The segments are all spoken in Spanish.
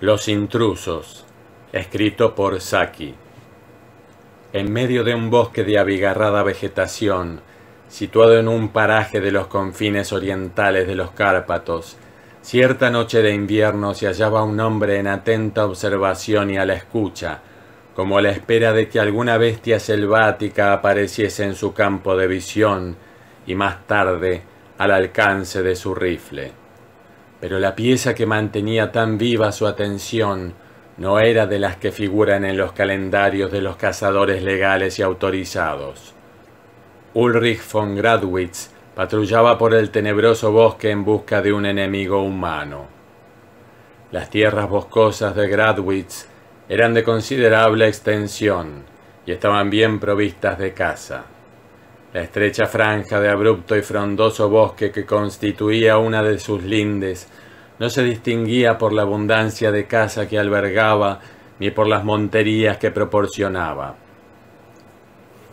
Los intrusos, escrito por Saki. En medio de un bosque de abigarrada vegetación, situado en un paraje de los confines orientales de los Cárpatos, cierta noche de invierno se hallaba un hombre en atenta observación y a la escucha, como a la espera de que alguna bestia selvática apareciese en su campo de visión y más tarde al alcance de su rifle pero la pieza que mantenía tan viva su atención no era de las que figuran en los calendarios de los cazadores legales y autorizados. Ulrich von Gradwitz patrullaba por el tenebroso bosque en busca de un enemigo humano. Las tierras boscosas de Gradwitz eran de considerable extensión y estaban bien provistas de caza. La estrecha franja de abrupto y frondoso bosque que constituía una de sus lindes no se distinguía por la abundancia de caza que albergaba ni por las monterías que proporcionaba.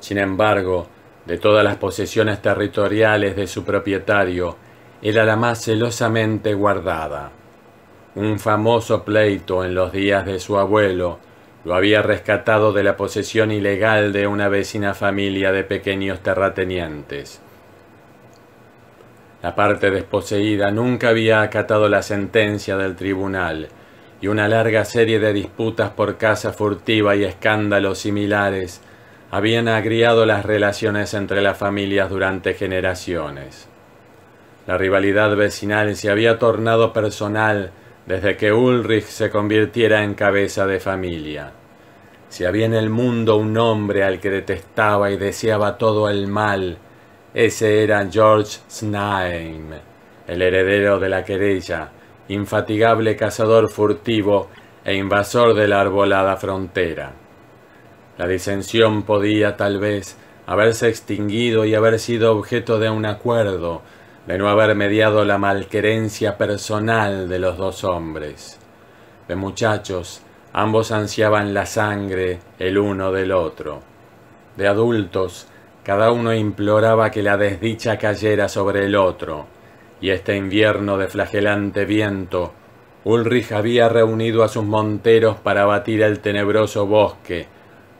Sin embargo, de todas las posesiones territoriales de su propietario, era la más celosamente guardada. Un famoso pleito en los días de su abuelo lo había rescatado de la posesión ilegal de una vecina familia de pequeños terratenientes. La parte desposeída nunca había acatado la sentencia del tribunal, y una larga serie de disputas por casa furtiva y escándalos similares habían agriado las relaciones entre las familias durante generaciones. La rivalidad vecinal se había tornado personal desde que Ulrich se convirtiera en cabeza de familia. Si había en el mundo un hombre al que detestaba y deseaba todo el mal, ese era George Snaim, el heredero de la querella, infatigable cazador furtivo e invasor de la arbolada frontera. La disensión podía, tal vez, haberse extinguido y haber sido objeto de un acuerdo de no haber mediado la malquerencia personal de los dos hombres. De muchachos, ambos ansiaban la sangre el uno del otro. De adultos, cada uno imploraba que la desdicha cayera sobre el otro, y este invierno de flagelante viento, Ulrich había reunido a sus monteros para batir el tenebroso bosque,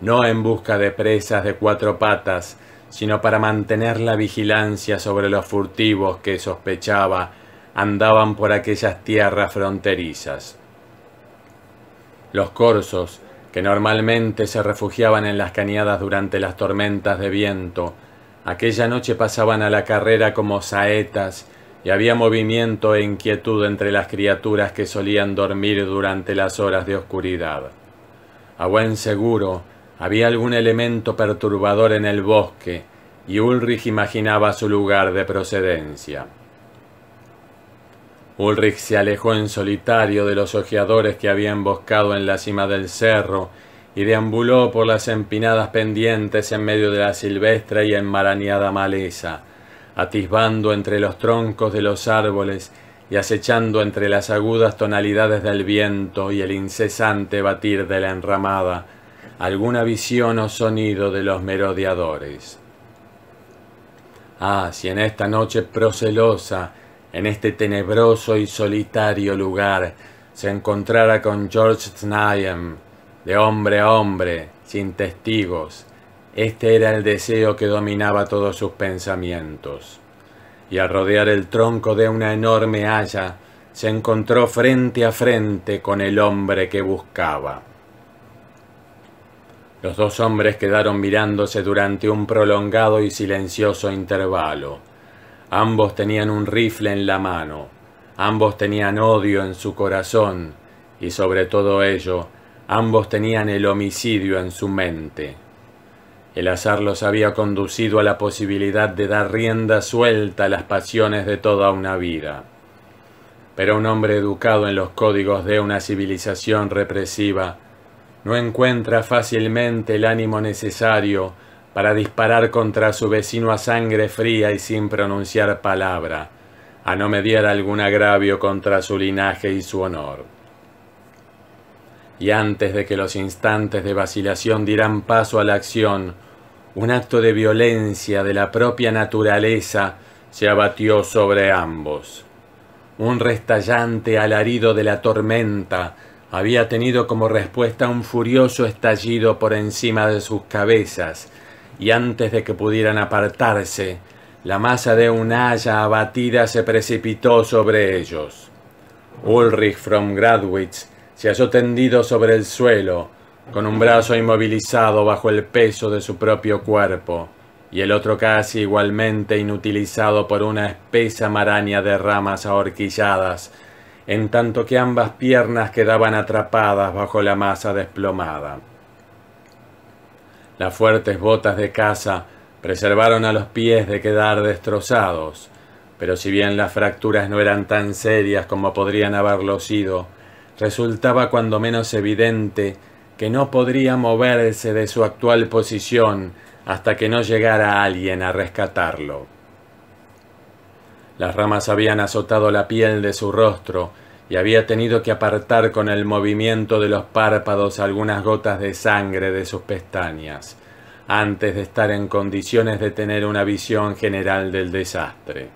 no en busca de presas de cuatro patas, sino para mantener la vigilancia sobre los furtivos que sospechaba andaban por aquellas tierras fronterizas. Los corzos, que normalmente se refugiaban en las cañadas durante las tormentas de viento, aquella noche pasaban a la carrera como saetas y había movimiento e inquietud entre las criaturas que solían dormir durante las horas de oscuridad. A buen seguro, había algún elemento perturbador en el bosque y Ulrich imaginaba su lugar de procedencia. Ulrich se alejó en solitario de los ojeadores que había emboscado en la cima del cerro y deambuló por las empinadas pendientes en medio de la silvestre y enmarañada maleza, atisbando entre los troncos de los árboles y acechando entre las agudas tonalidades del viento y el incesante batir de la enramada, alguna visión o sonido de los merodeadores. Ah, si en esta noche procelosa, en este tenebroso y solitario lugar, se encontrara con George Snyam, de hombre a hombre, sin testigos, este era el deseo que dominaba todos sus pensamientos. Y al rodear el tronco de una enorme haya, se encontró frente a frente con el hombre que buscaba. Los dos hombres quedaron mirándose durante un prolongado y silencioso intervalo. Ambos tenían un rifle en la mano, ambos tenían odio en su corazón y sobre todo ello, ambos tenían el homicidio en su mente. El azar los había conducido a la posibilidad de dar rienda suelta a las pasiones de toda una vida. Pero un hombre educado en los códigos de una civilización represiva no encuentra fácilmente el ánimo necesario para disparar contra su vecino a sangre fría y sin pronunciar palabra, a no mediar algún agravio contra su linaje y su honor. Y antes de que los instantes de vacilación dieran paso a la acción, un acto de violencia de la propia naturaleza se abatió sobre ambos. Un restallante alarido de la tormenta había tenido como respuesta un furioso estallido por encima de sus cabezas, y antes de que pudieran apartarse, la masa de una haya abatida se precipitó sobre ellos. Ulrich from Gradwitz se halló tendido sobre el suelo, con un brazo inmovilizado bajo el peso de su propio cuerpo, y el otro casi igualmente inutilizado por una espesa maraña de ramas ahorquilladas en tanto que ambas piernas quedaban atrapadas bajo la masa desplomada. Las fuertes botas de caza preservaron a los pies de quedar destrozados, pero si bien las fracturas no eran tan serias como podrían haberlo sido, resultaba cuando menos evidente que no podría moverse de su actual posición hasta que no llegara alguien a rescatarlo. Las ramas habían azotado la piel de su rostro y había tenido que apartar con el movimiento de los párpados algunas gotas de sangre de sus pestañas, antes de estar en condiciones de tener una visión general del desastre.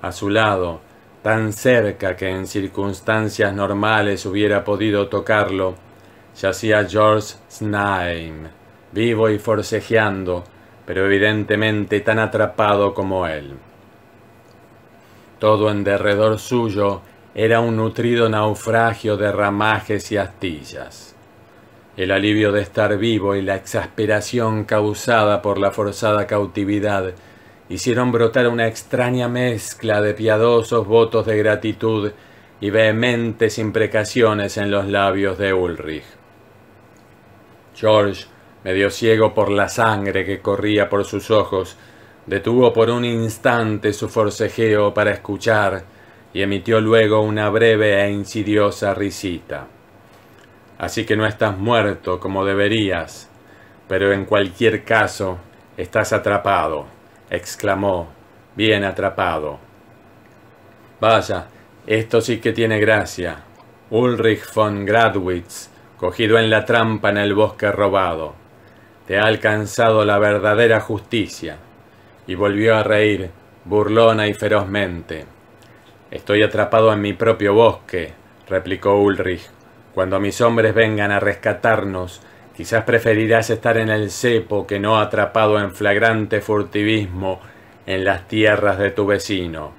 A su lado, tan cerca que en circunstancias normales hubiera podido tocarlo, yacía George Snaim, vivo y forcejeando, pero evidentemente tan atrapado como él. Todo en derredor suyo era un nutrido naufragio de ramajes y astillas. El alivio de estar vivo y la exasperación causada por la forzada cautividad hicieron brotar una extraña mezcla de piadosos votos de gratitud y vehementes imprecaciones en los labios de Ulrich. George, medio ciego por la sangre que corría por sus ojos, Detuvo por un instante su forcejeo para escuchar y emitió luego una breve e insidiosa risita. Así que no estás muerto como deberías, pero en cualquier caso estás atrapado, exclamó, bien atrapado. Vaya, esto sí que tiene gracia. Ulrich von Gradwitz, cogido en la trampa en el bosque robado. Te ha alcanzado la verdadera justicia y volvió a reír, burlona y ferozmente. Estoy atrapado en mi propio bosque, replicó Ulrich. Cuando mis hombres vengan a rescatarnos, quizás preferirás estar en el cepo que no atrapado en flagrante furtivismo en las tierras de tu vecino.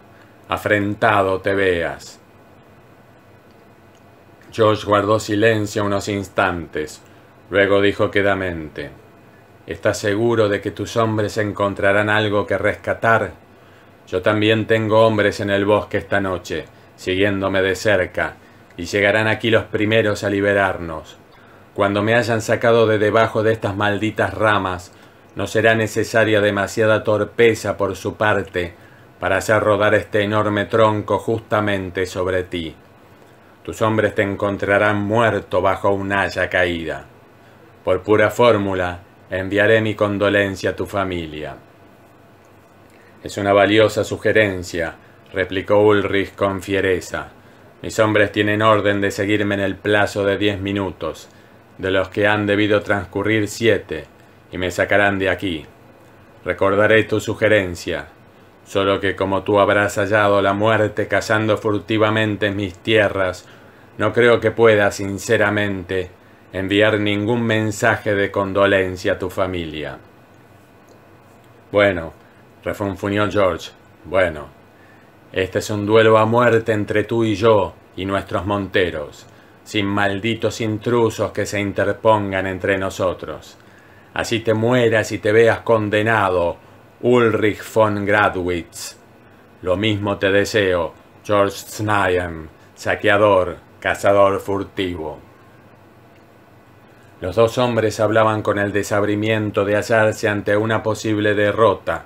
Afrentado te veas. George guardó silencio unos instantes, luego dijo quedamente ¿Estás seguro de que tus hombres encontrarán algo que rescatar? Yo también tengo hombres en el bosque esta noche, siguiéndome de cerca, y llegarán aquí los primeros a liberarnos. Cuando me hayan sacado de debajo de estas malditas ramas, no será necesaria demasiada torpeza por su parte para hacer rodar este enorme tronco justamente sobre ti. Tus hombres te encontrarán muerto bajo un haya caída. Por pura fórmula, enviaré mi condolencia a tu familia. Es una valiosa sugerencia, replicó Ulrich con fiereza. Mis hombres tienen orden de seguirme en el plazo de diez minutos, de los que han debido transcurrir siete, y me sacarán de aquí. Recordaré tu sugerencia, solo que como tú habrás hallado la muerte cazando furtivamente en mis tierras, no creo que pueda sinceramente enviar ningún mensaje de condolencia a tu familia. Bueno, refunfuñó George, bueno, este es un duelo a muerte entre tú y yo y nuestros monteros, sin malditos intrusos que se interpongan entre nosotros. Así te mueras y te veas condenado, Ulrich von Gradwitz. Lo mismo te deseo, George Snayen, saqueador, cazador furtivo. Los dos hombres hablaban con el desabrimiento de hallarse ante una posible derrota,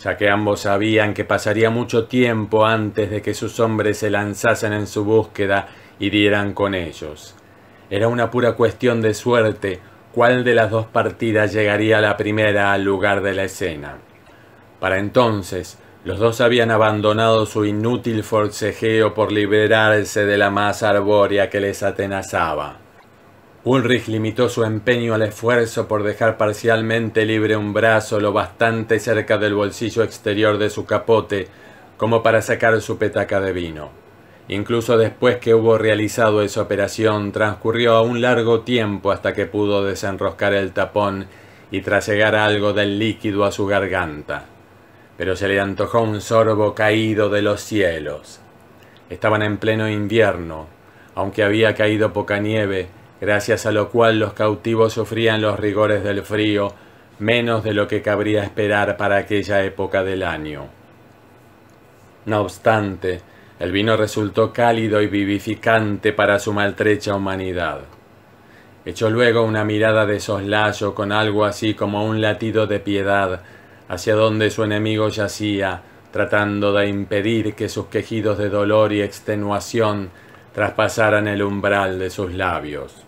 ya que ambos sabían que pasaría mucho tiempo antes de que sus hombres se lanzasen en su búsqueda y dieran con ellos. Era una pura cuestión de suerte cuál de las dos partidas llegaría la primera al lugar de la escena. Para entonces, los dos habían abandonado su inútil forcejeo por liberarse de la masa arbórea que les atenazaba. Ulrich limitó su empeño al esfuerzo por dejar parcialmente libre un brazo lo bastante cerca del bolsillo exterior de su capote como para sacar su petaca de vino. Incluso después que hubo realizado esa operación transcurrió un largo tiempo hasta que pudo desenroscar el tapón y trasegar algo del líquido a su garganta. Pero se le antojó un sorbo caído de los cielos. Estaban en pleno invierno, aunque había caído poca nieve, gracias a lo cual los cautivos sufrían los rigores del frío, menos de lo que cabría esperar para aquella época del año. No obstante, el vino resultó cálido y vivificante para su maltrecha humanidad. Echó luego una mirada de soslayo con algo así como un latido de piedad hacia donde su enemigo yacía, tratando de impedir que sus quejidos de dolor y extenuación traspasaran el umbral de sus labios.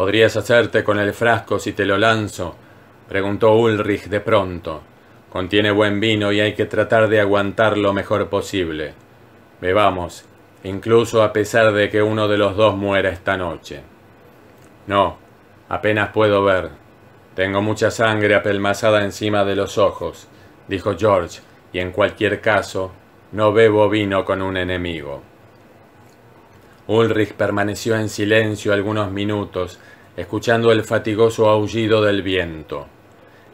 ¿Podrías hacerte con el frasco si te lo lanzo? preguntó Ulrich de pronto. Contiene buen vino y hay que tratar de aguantar lo mejor posible. Bebamos, incluso a pesar de que uno de los dos muera esta noche. No, apenas puedo ver. Tengo mucha sangre apelmazada encima de los ojos, dijo George, y en cualquier caso, no bebo vino con un enemigo. Ulrich permaneció en silencio algunos minutos, escuchando el fatigoso aullido del viento.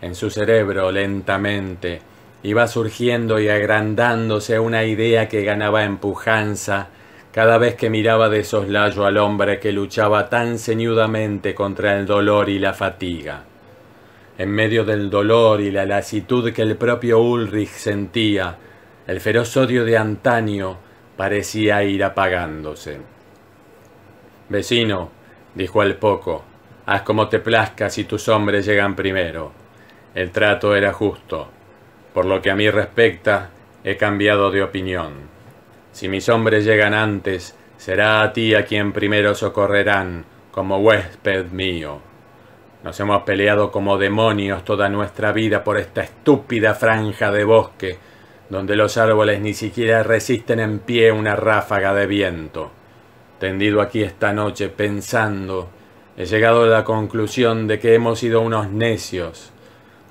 En su cerebro, lentamente, iba surgiendo y agrandándose una idea que ganaba empujanza cada vez que miraba de soslayo al hombre que luchaba tan ceñudamente contra el dolor y la fatiga. En medio del dolor y la lasitud que el propio Ulrich sentía, el feroz odio de antaño parecía ir apagándose. Vecino, dijo al poco, haz como te plazca si tus hombres llegan primero. El trato era justo. Por lo que a mí respecta, he cambiado de opinión. Si mis hombres llegan antes, será a ti a quien primero socorrerán, como huésped mío. Nos hemos peleado como demonios toda nuestra vida por esta estúpida franja de bosque, donde los árboles ni siquiera resisten en pie una ráfaga de viento tendido aquí esta noche pensando, he llegado a la conclusión de que hemos sido unos necios.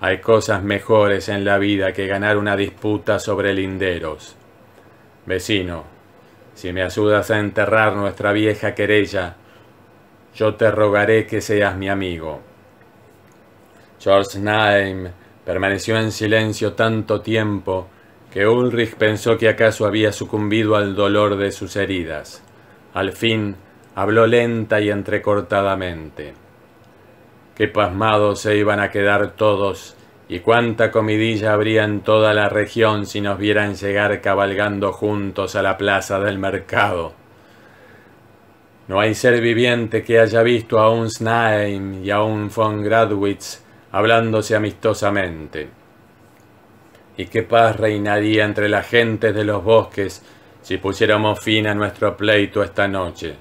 Hay cosas mejores en la vida que ganar una disputa sobre linderos. Vecino, si me ayudas a enterrar nuestra vieja querella, yo te rogaré que seas mi amigo. George Naim permaneció en silencio tanto tiempo que Ulrich pensó que acaso había sucumbido al dolor de sus heridas. Al fin habló lenta y entrecortadamente. Qué pasmados se iban a quedar todos y cuánta comidilla habría en toda la región si nos vieran llegar cabalgando juntos a la plaza del mercado. No hay ser viviente que haya visto a un Snaim y a un von Gradwitz hablándose amistosamente. Y qué paz reinaría entre las gentes de los bosques si pusiéramos fin a nuestro pleito esta noche,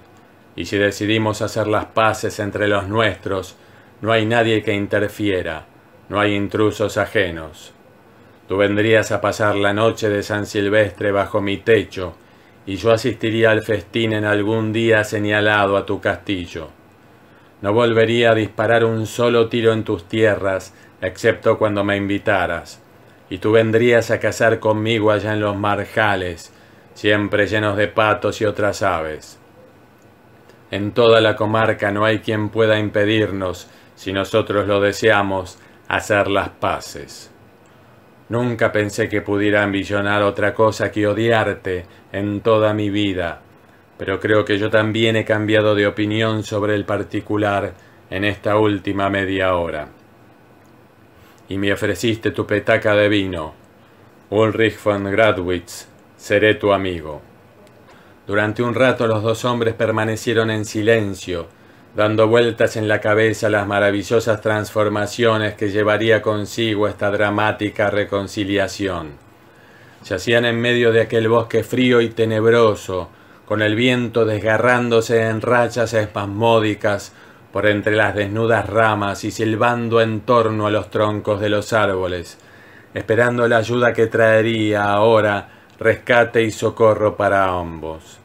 y si decidimos hacer las paces entre los nuestros, no hay nadie que interfiera, no hay intrusos ajenos. Tú vendrías a pasar la noche de San Silvestre bajo mi techo, y yo asistiría al festín en algún día señalado a tu castillo. No volvería a disparar un solo tiro en tus tierras, excepto cuando me invitaras, y tú vendrías a casar conmigo allá en los marjales, siempre llenos de patos y otras aves. En toda la comarca no hay quien pueda impedirnos, si nosotros lo deseamos, hacer las paces. Nunca pensé que pudiera ambicionar otra cosa que odiarte en toda mi vida, pero creo que yo también he cambiado de opinión sobre el particular en esta última media hora. Y me ofreciste tu petaca de vino. Ulrich von Gradwitz seré tu amigo. Durante un rato los dos hombres permanecieron en silencio, dando vueltas en la cabeza las maravillosas transformaciones que llevaría consigo esta dramática reconciliación. Yacían en medio de aquel bosque frío y tenebroso, con el viento desgarrándose en rachas espasmódicas por entre las desnudas ramas y silbando en torno a los troncos de los árboles, esperando la ayuda que traería ahora rescate y socorro para ambos.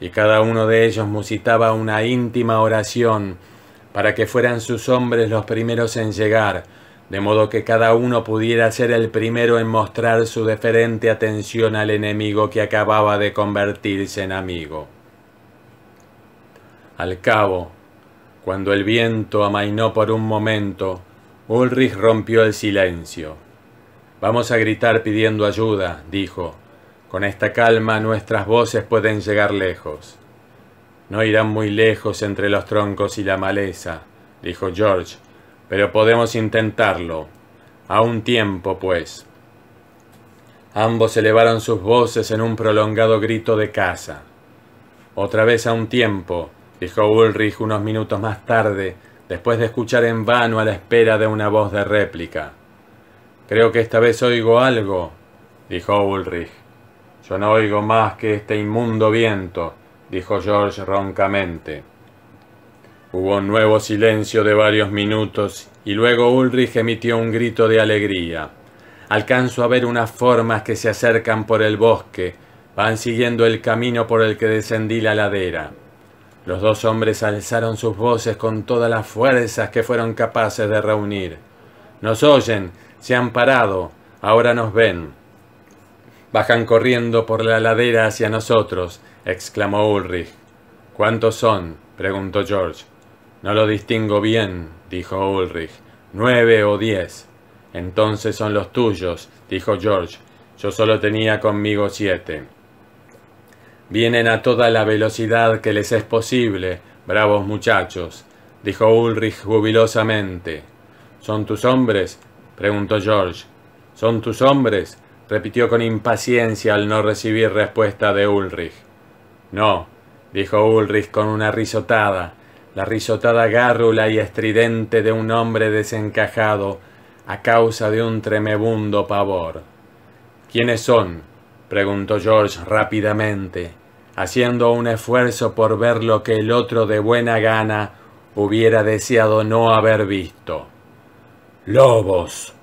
Y cada uno de ellos musitaba una íntima oración para que fueran sus hombres los primeros en llegar, de modo que cada uno pudiera ser el primero en mostrar su deferente atención al enemigo que acababa de convertirse en amigo. Al cabo, cuando el viento amainó por un momento, Ulrich rompió el silencio. Vamos a gritar pidiendo ayuda, dijo. Con esta calma nuestras voces pueden llegar lejos. No irán muy lejos entre los troncos y la maleza, dijo George, pero podemos intentarlo. A un tiempo, pues. Ambos elevaron sus voces en un prolongado grito de caza. Otra vez a un tiempo, dijo Ulrich unos minutos más tarde, después de escuchar en vano a la espera de una voz de réplica. Creo que esta vez oigo algo, dijo Ulrich. Yo no oigo más que este inmundo viento, dijo George roncamente. Hubo un nuevo silencio de varios minutos y luego Ulrich emitió un grito de alegría. Alcanzo a ver unas formas que se acercan por el bosque, van siguiendo el camino por el que descendí la ladera. Los dos hombres alzaron sus voces con todas las fuerzas que fueron capaces de reunir. Nos oyen, se han parado, ahora nos ven. Bajan corriendo por la ladera hacia nosotros, exclamó Ulrich. ¿Cuántos son? preguntó George. No lo distingo bien, dijo Ulrich. Nueve o diez. Entonces son los tuyos, dijo George. Yo solo tenía conmigo siete. Vienen a toda la velocidad que les es posible, bravos muchachos, dijo Ulrich jubilosamente. ¿Son tus hombres? preguntó George. ¿Son tus hombres? repitió con impaciencia al no recibir respuesta de Ulrich. No, dijo Ulrich con una risotada, la risotada gárrula y estridente de un hombre desencajado a causa de un tremebundo pavor. ¿Quiénes son? preguntó George rápidamente, haciendo un esfuerzo por ver lo que el otro de buena gana hubiera deseado no haber visto. Lobos,